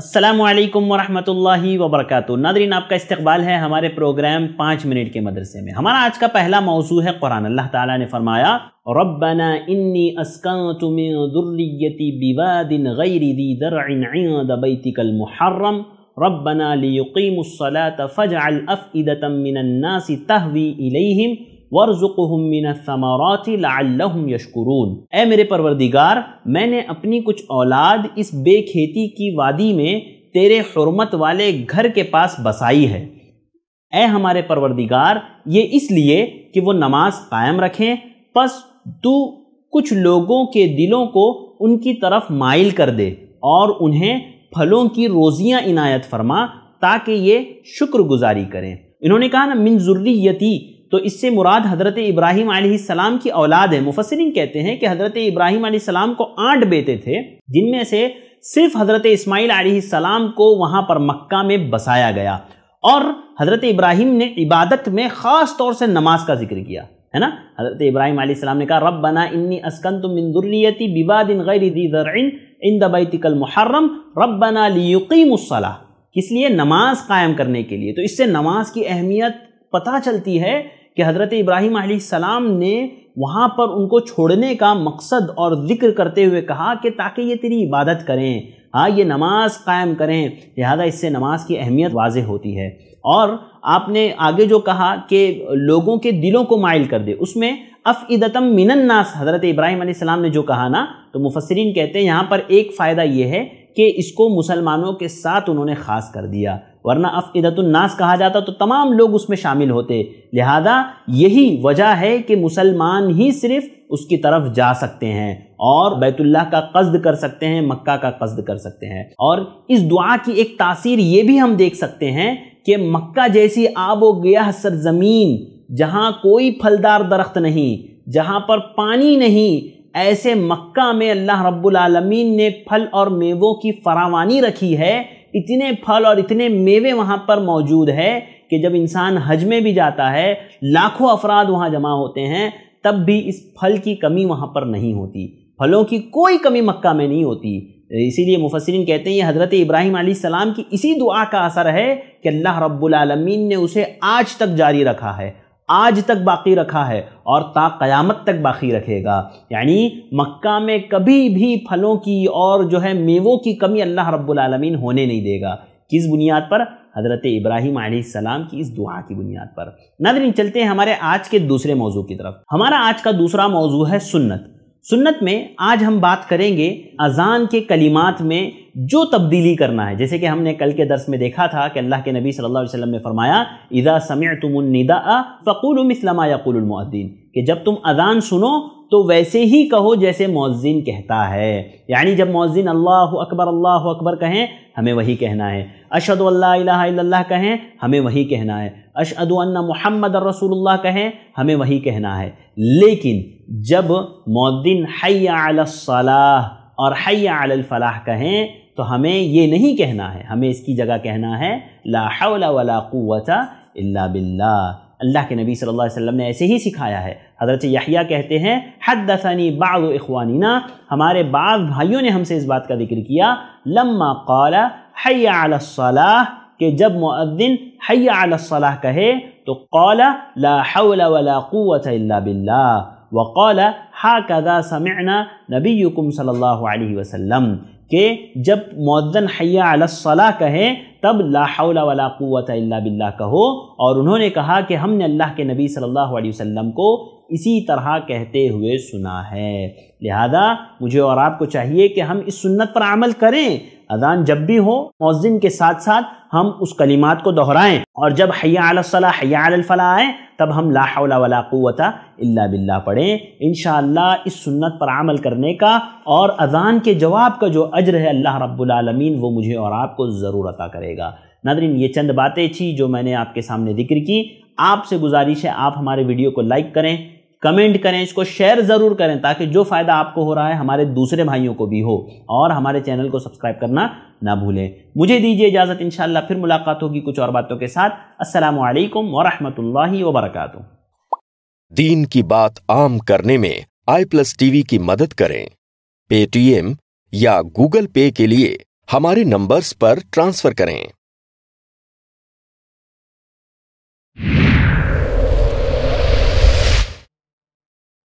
असलकम वरहमल वबरक नादरीन आपका इस्तबाल है हमारे प्रोग्राम पाँच मिनट के मदरसे में हमारा आज का पहला मौजू है कुरान अल्लाह ताला ने फरमाया रबना इन्नी अस्कातुमती बिवादिन गैरी दरतिकल मुहर्रम रबना लियुकीमसलात फ़ज अलफ़िदतमिनन्नासी तहवी इलहिम यशकुरून ए मेरे परवरदिगार मैंने अपनी कुछ औलाद इस बेखेती की वादी में तेरे हरमत वाले घर के पास बसाई है ए हमारे परवरदिगार ये इसलिए कि वो नमाज कायम रखें बस तू कुछ लोगों के दिलों को उनकी तरफ माइल कर दे और उन्हें फलों की रोज़ियाँ इनायत फरमा ताकि ये शुक्रगुजारी करें इन्होंने कहा ना मिन यती तो इससे मुराद हज़रत इब्राहिम सलाम की औलाद है मुफसरिन कहते हैं कि हज़रत इब्राहिम सलाम को आठ बेटे थे जिनमें से सिर्फ हज़रत इस्माईल सलाम को वहाँ पर मक्का में बसाया गया और हज़रत इब्राहिम ने इबादत में ख़ास तौर से नमाज का जिक्र किया है ना हज़रत इब्राहिम सलाम ने कहा रब बना इन्नी अस्कन तुमिनदुर्रियती बिबादिन गैर इन दबैतिकल मुहर्रम रब बना लियुकीमसला किस लिए नमाज कायम करने के लिए तो इससे नमाज की अहमियत पता चलती है कि हज़रत इब्राहिम सलाम ने वहाँ पर उनको छोड़ने का मकसद और ज़िक्र करते हुए कहा कि ताकि ये तेरी इबादत करें हाँ ये नमाज कायम करें लिहाजा इससे नमाज की अहमियत वाज होती है और आपने आगे जो कहा कि लोगों के दिलों को माइल कर दे उसमें अफ़दतम मिनन्नास हज़रत इब्राहिम सलाम ने जो कहा ना तो मुफसरिन कहते हैं यहाँ पर एक फ़ायदा ये है कि इसको मुसलमानों के साथ उन्होंने ख़ास कर दिया वरना अफ़िदतुलनास कहा जाता तो तमाम लोग उसमें शामिल होते लिहाजा यही वजह है कि मुसलमान ही सिर्फ उसकी तरफ जा सकते हैं और बैतुल्लाह का कस्द कर सकते हैं मक्का का कस्द कर सकते हैं और इस दुआ की एक तासीर ये भी हम देख सकते हैं कि मक्का जैसी आब गया सरजमीन जहाँ कोई फलदार दरख्त नहीं जहाँ पर पानी नहीं ऐसे मक्का में अल्लाह रब्बुल रबालमीन ने फल और मेवों की फरावानी रखी है इतने फल और इतने मेवे वहाँ पर मौजूद है कि जब इंसान हज में भी जाता है लाखों अफराद वहाँ जमा होते हैं तब भी इस फल की कमी वहाँ पर नहीं होती फलों की कोई कमी मक्का में नहीं होती इसीलिए मुफसरिन कहते हैं ये हज़रत इब्राहिम सलाम की इसी दुआ का असर है कि अल्लाह रब्बुल रबालमीन ने उसे आज तक जारी रखा है आज तक बाकी रखा है और ता क़यामत तक बाकी रखेगा यानी मक्का में कभी भी फलों की और जो है मेवों की कमी अल्लाह रब्बुल आलमीन होने नहीं देगा किस बुनियाद पर हज़रत इब्राहिम आसमाम की इस दुआ की बुनियाद पर नादरीन चलते हैं हमारे आज के दूसरे मौजू की तरफ हमारा आज का दूसरा मौजू है सुन्नत सुन्नत में आज हम बात करेंगे अज़ान के कलिमात में जो तब्दीली करना है जैसे कि हमने कल के दर्स में देखा था कि अल्लाह के नबी सल्लल्लाहु अलैहि वसल्लम ने फरमाया इदा समितुमनिदा फ़कुलमसलमा यकुलमद्दीन कि जब तुम अज़ान सुनो तो वैसे ही कहो जैसे मौजिन कहता है यानी जब मौजिन अल्लाह अकबर अल्लाह अकबर कहें हमें वही कहना है अशद अल्लाह कहें हमें वही कहना है अशद महमद रसूल कहें हमें वही कहना है लेकिन जब मौदिन हैयासलाह और हैयाफलाह कहें तो हमें ये नहीं कहना है हमें इसकी जगह कहना है ला हौला वला क़ुव्वता इल्ला अल्लाह के नबी सल्लल्लाहु अलैहि वसल्लम ने ऐसे ही सिखाया है हज़रत यहिया कहते हैं हद दफ़नी बाद इखवानिना हमारे बाद भाइयों ने हमसे इस बात का जिक्र किया लम्मा कौला हैयासलाह कि जब मुद्दिन हैयासलाह कहे तो कौला ला हौला वला क़ुवत इल्ला बिल्ला व कौला हा कदा समना नबी युकुम सल्लल्लाहु अलैहि वसल्लम कि जब मौदन हैया अलसला कहें तब लाहौला वला अल्ला बिल्ला कहो और उन्होंने कहा कि हमने अल्लाह के नबी सल्लल्लाहु अलैहि वसल्लम को इसी तरह कहते हुए सुना है लिहाजा मुझे और आपको चाहिए कि हम इस सुन्नत पर अमल करें अजान जब भी हो मौजिन के साथ साथ हम उस कलीमात को दोहराएं और जब हया हयाफला आए तब हम लाला वला बिल्ला पढ़ें इन इस सुन्नत पर अमल करने का और अजान के जवाब का जो अजर है अल्लाह रब्लमीन वो मुझे और आपको ज़रूर अता करेगा नादरीन ये चंद बातें थी जो मैंने आपके सामने जिक्र की आपसे गुजारिश है आप हमारे वीडियो को लाइक करें कमेंट करें इसको शेयर ज़रूर करें ताकि जो फ़ायदा आपको हो रहा है हमारे दूसरे भाइयों को भी हो और हमारे चैनल को सब्सक्राइब करना ना भूलें मुझे दीजिए इजाज़त इन फिर मुलाकात होगी कुछ और बातों के साथ असल वरहमल वबरक दीन की बात आम करने में आई प्लस टीवी की मदद करें पेटीएम या गूगल पे के लिए हमारे नंबर्स पर ट्रांसफ़र करें